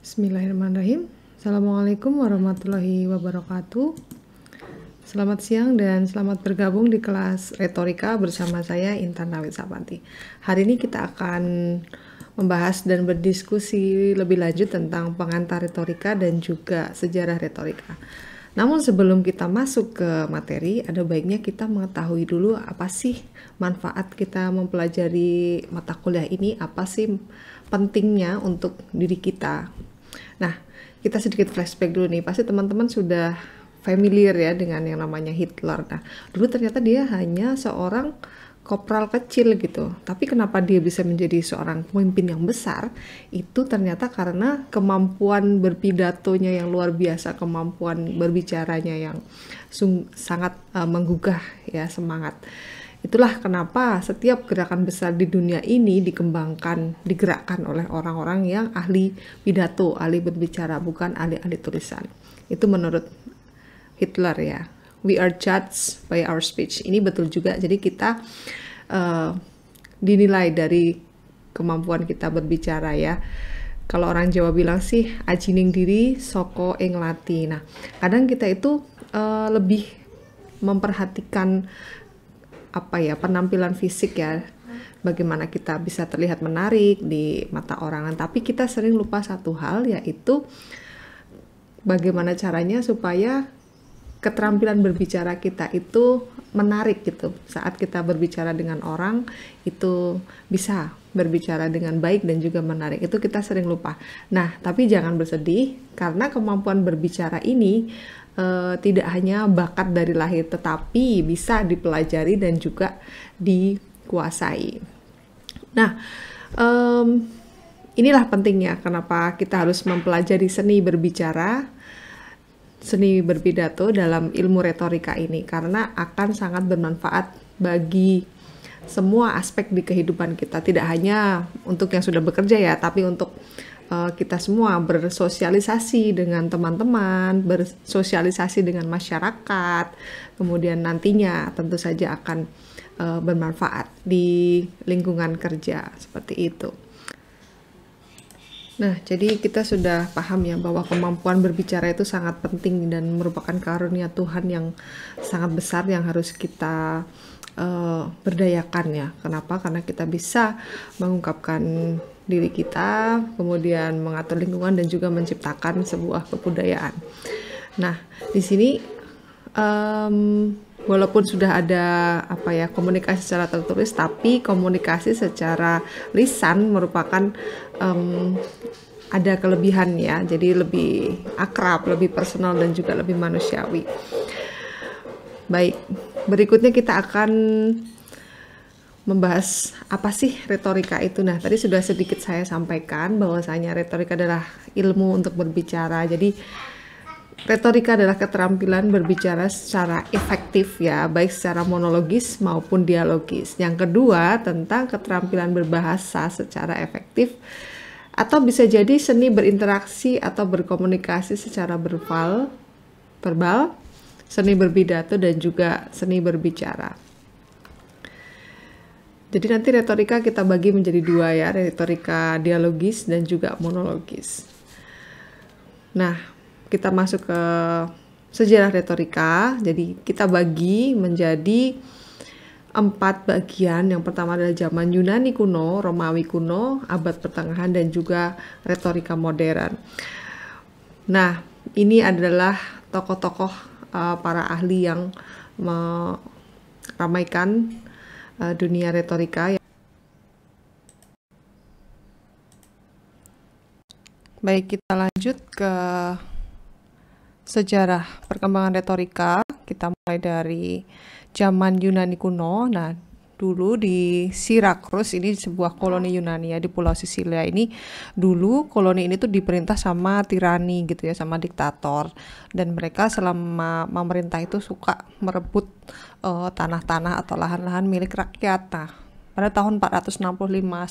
Bismillahirrahmanirrahim. Assalamualaikum warahmatullahi wabarakatuh. Selamat siang dan selamat bergabung di kelas retorika bersama saya Intan Nawit Sapanti. Hari ini kita akan membahas dan berdiskusi lebih lanjut tentang pengantar retorika dan juga sejarah retorika. Namun sebelum kita masuk ke materi, ada baiknya kita mengetahui dulu apa sih manfaat kita mempelajari mata kuliah ini, apa sih pentingnya untuk diri kita Nah, kita sedikit flashback dulu nih. Pasti teman-teman sudah familiar ya dengan yang namanya Hitler. Nah, dulu ternyata dia hanya seorang kopral kecil gitu. Tapi kenapa dia bisa menjadi seorang pemimpin yang besar? Itu ternyata karena kemampuan berpidatonya yang luar biasa, kemampuan berbicaranya yang sangat uh, menggugah ya semangat. Itulah kenapa setiap gerakan besar di dunia ini dikembangkan, digerakkan oleh orang-orang yang ahli pidato, ahli berbicara, bukan ahli-ahli tulisan. Itu menurut Hitler ya. We are judged by our speech. Ini betul juga. Jadi kita uh, dinilai dari kemampuan kita berbicara ya kalau orang Jawa bilang sih ajining diri soko ing lati. Nah, kadang kita itu uh, lebih memperhatikan apa ya penampilan fisik ya bagaimana kita bisa terlihat menarik di mata orang tapi kita sering lupa satu hal yaitu bagaimana caranya supaya keterampilan berbicara kita itu menarik gitu saat kita berbicara dengan orang itu bisa berbicara dengan baik dan juga menarik itu kita sering lupa nah tapi jangan bersedih karena kemampuan berbicara ini Eh, tidak hanya bakat dari lahir tetapi bisa dipelajari dan juga dikuasai. Nah, um, inilah pentingnya kenapa kita harus mempelajari seni berbicara, seni berpidato dalam ilmu retorika ini karena akan sangat bermanfaat bagi semua aspek di kehidupan kita, tidak hanya untuk yang sudah bekerja ya, tapi untuk Eh, kita semua bersosialisasi dengan teman-teman, bersosialisasi dengan masyarakat, kemudian nantinya tentu saja akan eh, bermanfaat di lingkungan kerja seperti itu. Nah, jadi kita sudah paham ya bahwa kemampuan berbicara itu sangat penting dan merupakan karunia Tuhan yang sangat besar yang harus kita uh, berdayakan ya. Kenapa? Karena kita bisa mengungkapkan diri kita, kemudian mengatur lingkungan dan juga menciptakan sebuah kebudayaan. Nah, di sini um, walaupun sudah ada apa ya komunikasi secara tertulis, tapi komunikasi secara lisan merupakan um, ada kelebihan ya, jadi lebih akrab, lebih personal dan juga lebih manusiawi. Baik, berikutnya kita akan membahas apa sih retorika itu. Nah, tadi sudah sedikit saya sampaikan bahwasanya retorika adalah ilmu untuk berbicara. Jadi retorika adalah keterampilan berbicara secara efektif ya, baik secara monologis maupun dialogis. Yang kedua, tentang keterampilan berbahasa secara efektif atau bisa jadi seni berinteraksi atau berkomunikasi secara verbal verbal seni berpidato dan juga seni berbicara. Jadi nanti retorika kita bagi menjadi dua ya, retorika dialogis dan juga monologis. Nah, kita masuk ke sejarah retorika. Jadi kita bagi menjadi empat bagian. Yang pertama adalah zaman Yunani kuno, Romawi kuno, abad pertengahan, dan juga retorika modern. Nah, ini adalah tokoh-tokoh uh, para ahli yang meramaikan uh, dunia retorika. Baik, kita lanjut ke sejarah perkembangan retorika. Kita mulai dari zaman Yunani kuno. Nah, dulu di Sirakus ini sebuah koloni Yunani ya di Pulau Sisilia ini dulu koloni ini tuh diperintah sama tirani gitu ya sama diktator dan mereka selama memerintah itu suka merebut eh, tanah-tanah uh, atau lahan-lahan milik rakyat nah pada tahun 465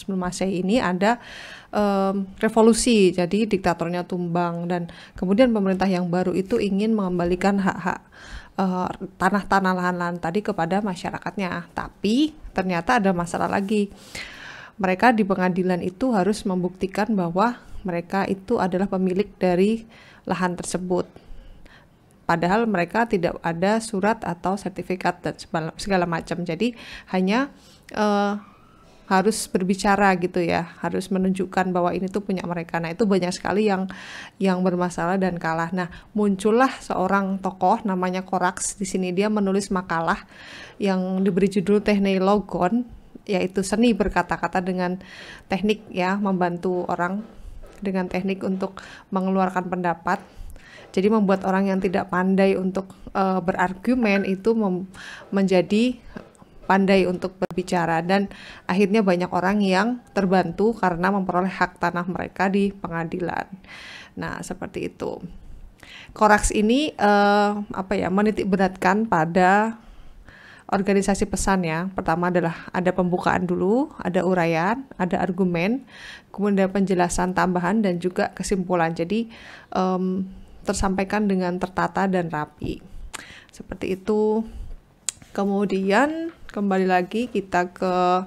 sebelum Masehi ini ada um, revolusi, jadi diktatornya tumbang dan kemudian pemerintah yang baru itu ingin mengembalikan hak-hak eh, tanah-tanah lahan-lahan tadi kepada masyarakatnya. Tapi ternyata ada masalah lagi. Mereka di pengadilan itu harus membuktikan bahwa mereka itu adalah pemilik dari lahan tersebut. Padahal mereka tidak ada surat atau sertifikat dan segala macam. Jadi hanya uh, harus berbicara gitu ya, harus menunjukkan bahwa ini tuh punya mereka. Nah, itu banyak sekali yang yang bermasalah dan kalah. Nah, muncullah seorang tokoh namanya Korax. Di sini dia menulis makalah yang diberi judul Teknik Logon, yaitu seni berkata-kata dengan teknik ya, membantu orang dengan teknik untuk mengeluarkan pendapat. Jadi membuat orang yang tidak pandai untuk uh, berargumen itu menjadi pandai untuk berbicara dan akhirnya banyak orang yang terbantu karena memperoleh hak tanah mereka di pengadilan. Nah, seperti itu. Koraks ini uh, apa ya menitik beratkan pada organisasi pesan ya. Pertama adalah ada pembukaan dulu, ada uraian, ada argumen, kemudian ada penjelasan tambahan dan juga kesimpulan. Jadi um, tersampaikan dengan tertata dan rapi. Seperti itu. Kemudian kembali lagi kita ke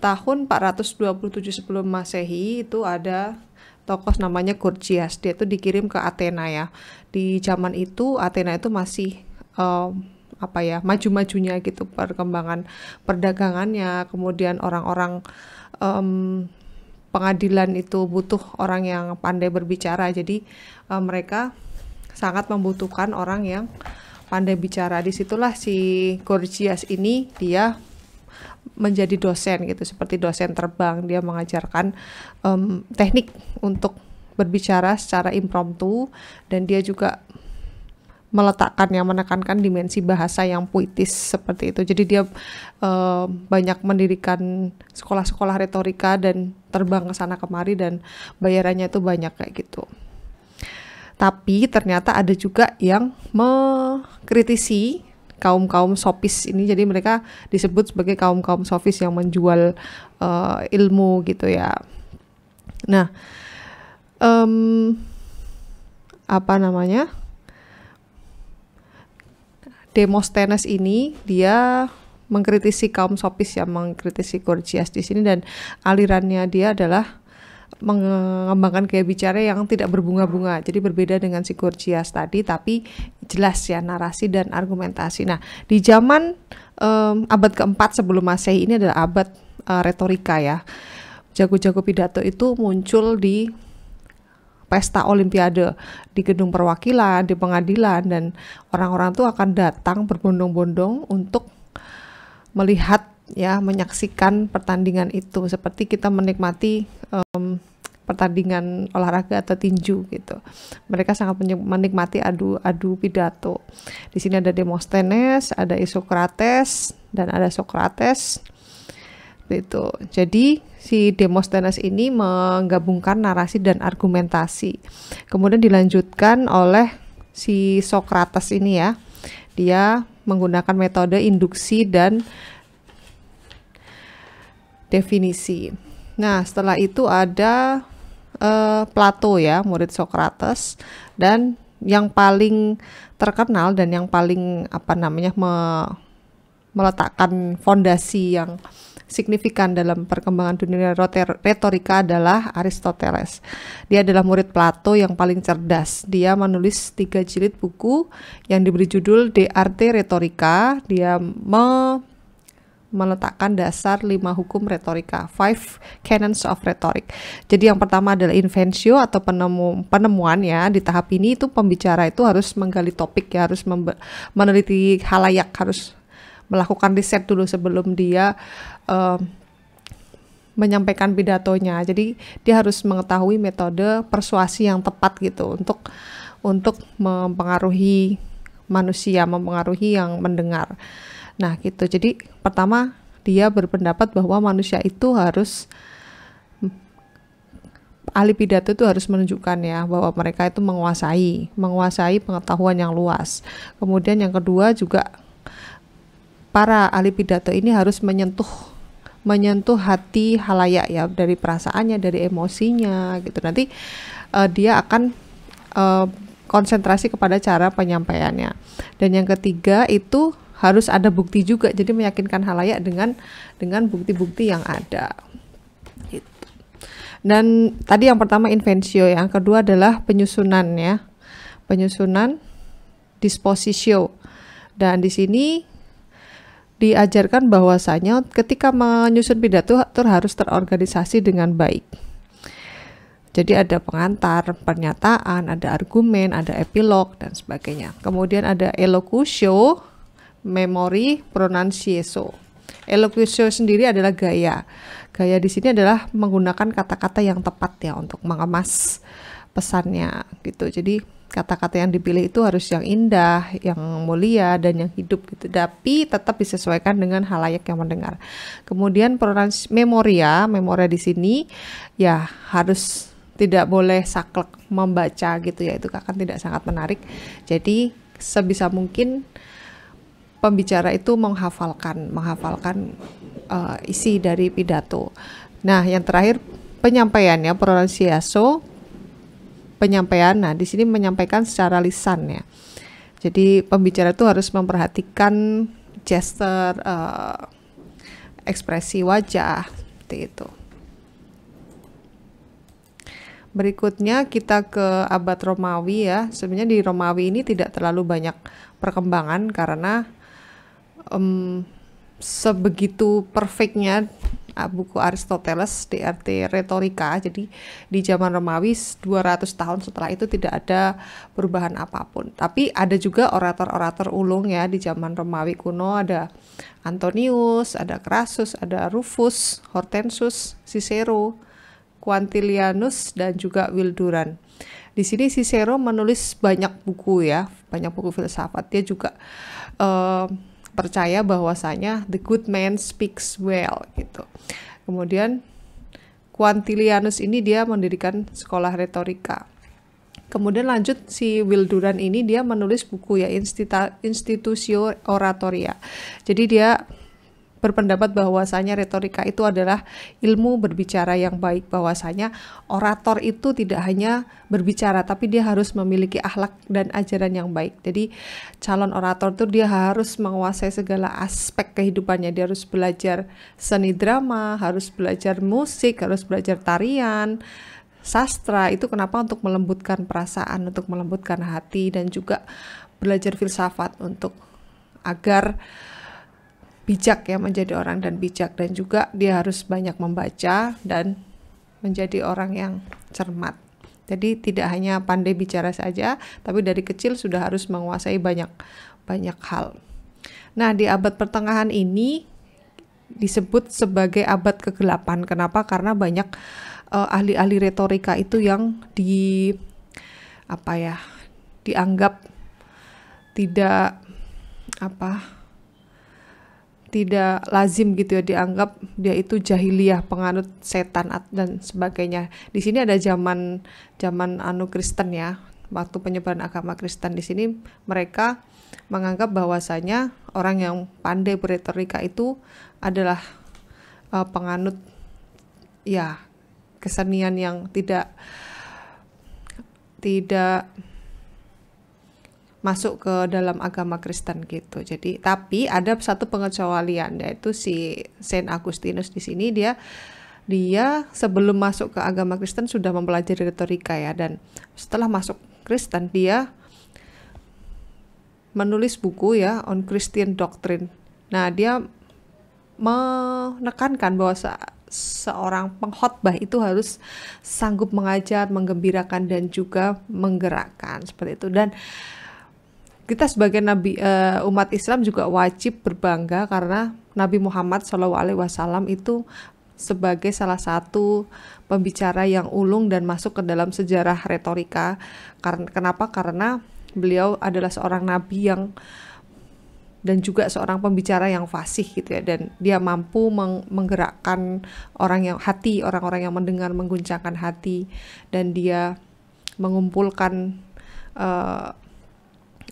tahun 427 sebelum masehi itu ada tokoh namanya Gorgias dia itu dikirim ke Athena ya di zaman itu Athena itu masih um, apa ya maju-majunya gitu perkembangan perdagangannya kemudian orang-orang um, pengadilan itu butuh orang yang pandai berbicara jadi um, mereka sangat membutuhkan orang yang pandai bicara. Disitulah si Gorgias ini dia menjadi dosen gitu, seperti dosen terbang. Dia mengajarkan um, teknik untuk berbicara secara impromptu dan dia juga meletakkan yang menekankan dimensi bahasa yang puitis seperti itu. Jadi dia uh, banyak mendirikan sekolah-sekolah retorika dan terbang ke sana kemari dan bayarannya itu banyak kayak gitu. Tapi ternyata ada juga yang mengkritisi kaum-kaum sopis ini jadi mereka disebut sebagai kaum-kaum sofis yang menjual uh, ilmu gitu ya. Nah, um, apa namanya? Demosthenes ini dia mengkritisi kaum sopis yang mengkritisi Gorgias di sini dan alirannya dia adalah mengembangkan gaya bicara yang tidak berbunga-bunga. Jadi berbeda dengan si Gorgias tadi, tapi jelas ya narasi dan argumentasi. Nah, di zaman um, abad keempat sebelum masehi ini adalah abad uh, retorika ya. Jago-jago pidato itu muncul di pesta olimpiade di gedung perwakilan, di pengadilan dan orang-orang itu akan datang berbondong-bondong untuk melihat ya menyaksikan pertandingan itu seperti kita menikmati um, pertandingan olahraga atau tinju gitu. Mereka sangat menikmati adu adu pidato. Di sini ada Demosthenes, ada Isokrates dan ada Sokrates. Gitu. Jadi si Demosthenes ini menggabungkan narasi dan argumentasi. Kemudian dilanjutkan oleh si Sokrates ini ya. Dia menggunakan metode induksi dan definisi. Nah, setelah itu ada uh, Plato ya, murid Socrates dan yang paling terkenal dan yang paling apa namanya me meletakkan fondasi yang signifikan dalam perkembangan dunia retorika adalah Aristoteles. Dia adalah murid Plato yang paling cerdas. Dia menulis tiga jilid buku yang diberi judul De Arte Dia me meletakkan dasar lima hukum retorika, five canons of rhetoric. Jadi yang pertama adalah inventio atau penemu, penemuan ya. Di tahap ini itu pembicara itu harus menggali topik ya, harus meneliti halayak, harus melakukan riset dulu sebelum dia uh, menyampaikan pidatonya. Jadi dia harus mengetahui metode persuasi yang tepat gitu untuk untuk mempengaruhi manusia, mempengaruhi yang mendengar. Nah, gitu. Jadi pertama dia berpendapat bahwa manusia itu harus mm, ahli pidato itu harus menunjukkan ya bahwa mereka itu menguasai, menguasai pengetahuan yang luas. Kemudian yang kedua juga para ahli pidato ini harus menyentuh menyentuh hati halayak ya dari perasaannya, dari emosinya gitu. Nanti uh, dia akan uh, konsentrasi kepada cara penyampaiannya. Dan yang ketiga itu harus ada bukti juga jadi meyakinkan halayak dengan dengan bukti-bukti yang ada gitu. dan tadi yang pertama invensio ya. yang kedua adalah penyusunan ya penyusunan disposisio dan di sini diajarkan bahwasanya ketika menyusun pidato harus terorganisasi dengan baik jadi ada pengantar, pernyataan, ada argumen, ada epilog dan sebagainya. Kemudian ada elocutio memori, pronunciation. Elocution sendiri adalah gaya. Gaya di sini adalah menggunakan kata-kata yang tepat ya untuk mengemas pesannya gitu. Jadi kata-kata yang dipilih itu harus yang indah, yang mulia, dan yang hidup gitu. Tapi tetap disesuaikan dengan halayak yang mendengar. Kemudian pronans memoria, memoria di sini ya harus tidak boleh saklek membaca gitu ya itu akan tidak sangat menarik. Jadi sebisa mungkin pembicara itu menghafalkan menghafalkan uh, isi dari pidato. Nah, yang terakhir penyampaiannya pronunciaso penyampaian. Nah, di sini menyampaikan secara lisan ya. Jadi pembicara itu harus memperhatikan gesture uh, ekspresi wajah seperti itu. Berikutnya kita ke abad Romawi ya. Sebenarnya di Romawi ini tidak terlalu banyak perkembangan karena um, sebegitu perfectnya ah, buku Aristoteles di RT Retorika. Jadi di zaman Romawi 200 tahun setelah itu tidak ada perubahan apapun. Tapi ada juga orator-orator ulung ya di zaman Romawi kuno ada Antonius, ada Crassus, ada Rufus, Hortensius Cicero, Quintilianus dan juga Wilduran. Di sini Cicero menulis banyak buku ya, banyak buku filsafat. Dia juga uh, percaya bahwasanya the good man speaks well gitu. Kemudian Quantilianus ini dia mendirikan sekolah retorika. Kemudian lanjut si Wilduran ini dia menulis buku ya Institutio Oratoria. Jadi dia berpendapat bahwasanya retorika itu adalah ilmu berbicara yang baik bahwasanya orator itu tidak hanya berbicara tapi dia harus memiliki akhlak dan ajaran yang baik. Jadi calon orator itu dia harus menguasai segala aspek kehidupannya. Dia harus belajar seni drama, harus belajar musik, harus belajar tarian, sastra. Itu kenapa untuk melembutkan perasaan, untuk melembutkan hati dan juga belajar filsafat untuk agar bijak ya menjadi orang dan bijak dan juga dia harus banyak membaca dan menjadi orang yang cermat. Jadi tidak hanya pandai bicara saja, tapi dari kecil sudah harus menguasai banyak banyak hal. Nah, di abad pertengahan ini disebut sebagai abad kegelapan. Kenapa? Karena banyak uh, ahli-ahli retorika itu yang di apa ya dianggap tidak apa tidak lazim gitu ya dianggap dia itu jahiliyah penganut setan dan sebagainya. Di sini ada zaman zaman anu Kristen ya. Waktu penyebaran agama Kristen di sini mereka menganggap bahwasanya orang yang pandai berretorika itu adalah uh, penganut ya kesenian yang tidak tidak masuk ke dalam agama Kristen gitu. Jadi tapi ada satu pengecualian yaitu si Saint Agustinus di sini dia dia sebelum masuk ke agama Kristen sudah mempelajari retorika ya dan setelah masuk Kristen dia menulis buku ya on Christian Doctrine. Nah, dia menekankan bahwa se seorang pengkhotbah itu harus sanggup mengajar, menggembirakan dan juga menggerakkan seperti itu dan kita sebagai nabi uh, umat Islam juga wajib berbangga karena Nabi Muhammad SAW Alaihi Wasallam itu sebagai salah satu pembicara yang ulung dan masuk ke dalam sejarah retorika. Karena kenapa? Karena beliau adalah seorang nabi yang dan juga seorang pembicara yang fasih gitu ya dan dia mampu meng menggerakkan orang yang hati orang-orang yang mendengar mengguncangkan hati dan dia mengumpulkan eh,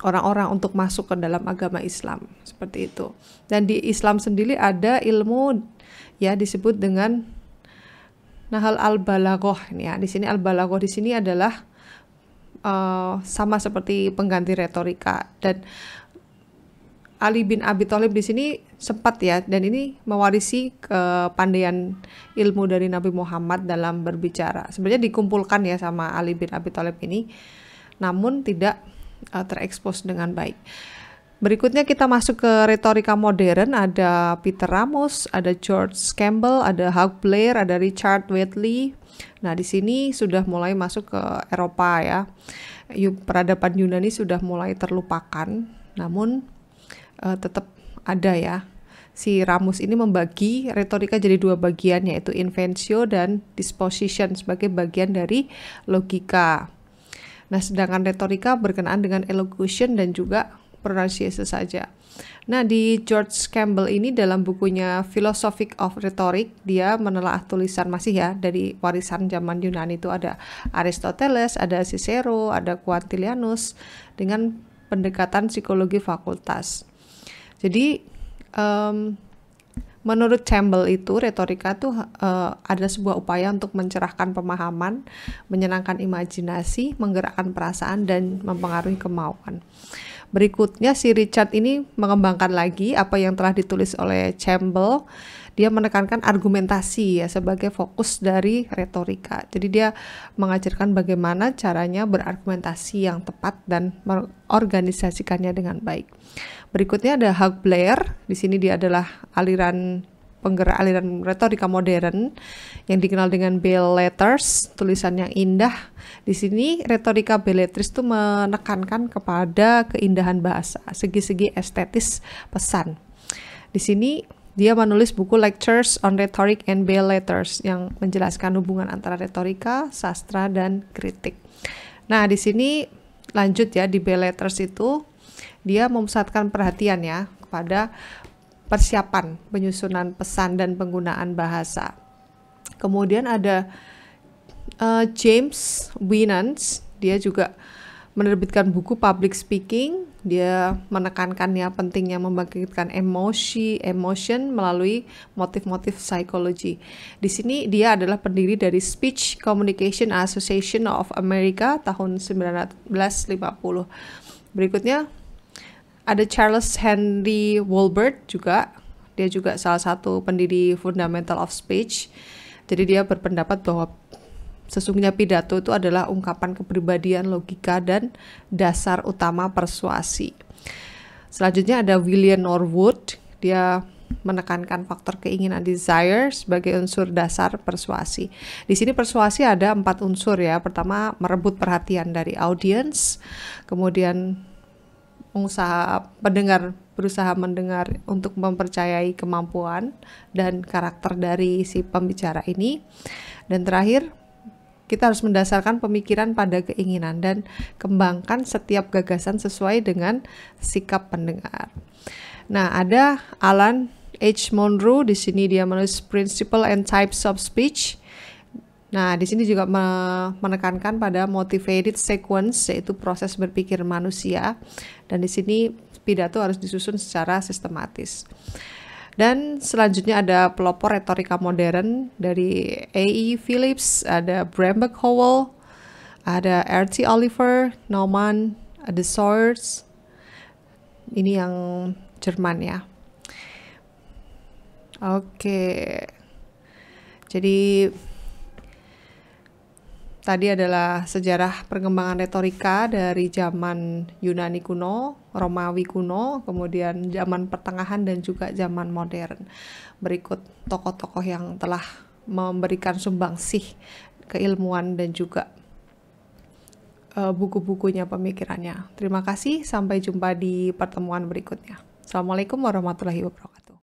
orang-orang untuk masuk ke dalam agama Islam seperti itu. Dan di Islam sendiri ada ilmu ya disebut dengan nahal al balagoh ya. Di sini al balagoh di sini adalah uh, sama seperti pengganti retorika dan Ali bin Abi Thalib di sini sempat ya dan ini mewarisi kepandaian ilmu dari Nabi Muhammad dalam berbicara. Sebenarnya dikumpulkan ya sama Ali bin Abi Thalib ini. Namun tidak uh, terekspos dengan baik. Berikutnya kita masuk ke retorika modern, ada Peter Ramos, ada George Campbell, ada Hugh Blair, ada Richard Whitley. Nah, di sini sudah mulai masuk ke Eropa ya. Peradaban Yunani sudah mulai terlupakan, namun uh, tetap ada ya. Si Ramos ini membagi retorika jadi dua bagian, yaitu inventio dan disposition sebagai bagian dari logika. Nah, sedangkan retorika berkenaan dengan elocution dan juga pronunciation saja. Nah, di George Campbell ini dalam bukunya Philosophic of Rhetoric, dia menelaah tulisan masih ya dari warisan zaman Yunani itu ada Aristoteles, ada Cicero, ada Quintilianus dengan pendekatan psikologi fakultas. Jadi um, Menurut Campbell itu, retorika tuh uh, eh, ada sebuah upaya untuk mencerahkan pemahaman, menyenangkan imajinasi, menggerakkan perasaan, dan mempengaruhi kemauan. Berikutnya si Richard ini mengembangkan lagi apa yang telah ditulis oleh Campbell. Dia menekankan argumentasi ya sebagai fokus dari retorika. Jadi dia mengajarkan bagaimana caranya berargumentasi yang tepat dan mengorganisasikannya dengan baik. Berikutnya ada Hugh Blair. Di sini dia adalah aliran penggerak aliran retorika modern yang dikenal dengan bell letters, tulisan yang indah. Di sini retorika belletris itu menekankan kepada keindahan bahasa, segi-segi estetis pesan. Di sini dia menulis buku Lectures on Rhetoric and Bell Letters yang menjelaskan hubungan antara retorika, sastra, dan kritik. Nah, di sini lanjut ya di Bell Letters itu dia memusatkan perhatiannya kepada persiapan penyusunan pesan dan penggunaan bahasa. Kemudian ada uh, James Winans, dia juga menerbitkan buku Public Speaking. Dia menekankan ya pentingnya membangkitkan emosi, emotion melalui motif-motif psikologi. Di sini dia adalah pendiri dari Speech Communication Association of America tahun 1950. Berikutnya ada Charles Henry Wolbert juga. Dia juga salah satu pendiri Fundamental of Speech. Jadi dia berpendapat bahwa sesungguhnya pidato itu adalah ungkapan kepribadian, logika, dan dasar utama persuasi. Selanjutnya ada William Norwood, dia menekankan faktor keinginan desire sebagai unsur dasar persuasi. Di sini persuasi ada empat unsur ya. Pertama merebut perhatian dari audiens, kemudian pengusaha pendengar berusaha mendengar untuk mempercayai kemampuan dan karakter dari si pembicara ini. Dan terakhir, kita harus mendasarkan pemikiran pada keinginan dan kembangkan setiap gagasan sesuai dengan sikap pendengar. Nah, ada Alan H. Monroe di sini dia menulis Principle and Types of Speech Nah, di sini juga menekankan pada motivated sequence yaitu proses berpikir manusia dan di sini pidato harus disusun secara sistematis. Dan selanjutnya ada pelopor retorika modern dari A.E. Phillips, ada Bramberg Howell, ada R.T. Oliver, Norman ada Swords. Ini yang Jerman ya. Oke. Jadi tadi adalah sejarah perkembangan retorika dari zaman Yunani kuno, Romawi kuno, kemudian zaman pertengahan dan juga zaman modern. Berikut tokoh-tokoh yang telah memberikan sumbangsih keilmuan dan juga uh, buku-bukunya pemikirannya. Terima kasih, sampai jumpa di pertemuan berikutnya. Assalamualaikum warahmatullahi wabarakatuh.